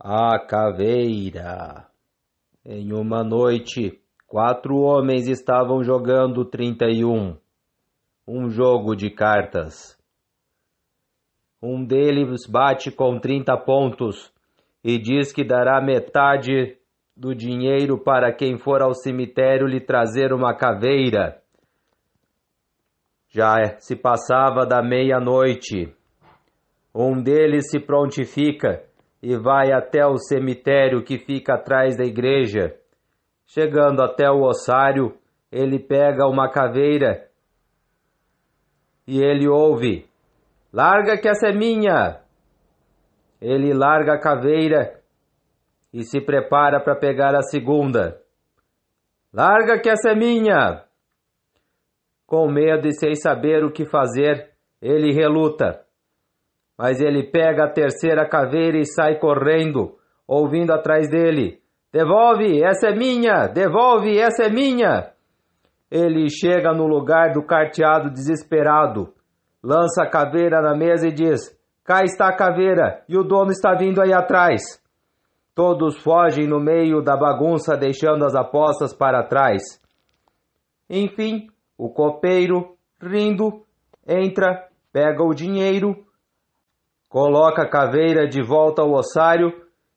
A caveira. Em uma noite, quatro homens estavam jogando 31, um jogo de cartas. Um deles bate com 30 pontos e diz que dará metade do dinheiro para quem for ao cemitério lhe trazer uma caveira. Já se passava da meia-noite. Um deles se prontifica e vai até o cemitério que fica atrás da igreja. Chegando até o ossário, ele pega uma caveira e ele ouve: Larga que essa é minha! Ele larga a caveira e se prepara para pegar a segunda. Larga que essa é minha! Com medo e sem saber o que fazer, ele reluta. Mas ele pega a terceira caveira e sai correndo, ouvindo atrás dele: Devolve, essa é minha! Devolve, essa é minha! Ele chega no lugar do carteado desesperado, lança a caveira na mesa e diz: Cá está a caveira e o dono está vindo aí atrás. Todos fogem no meio da bagunça, deixando as apostas para trás. Enfim, o copeiro, rindo, entra, pega o dinheiro Coloca a caveira de volta ao ossário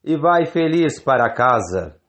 e vai feliz para casa.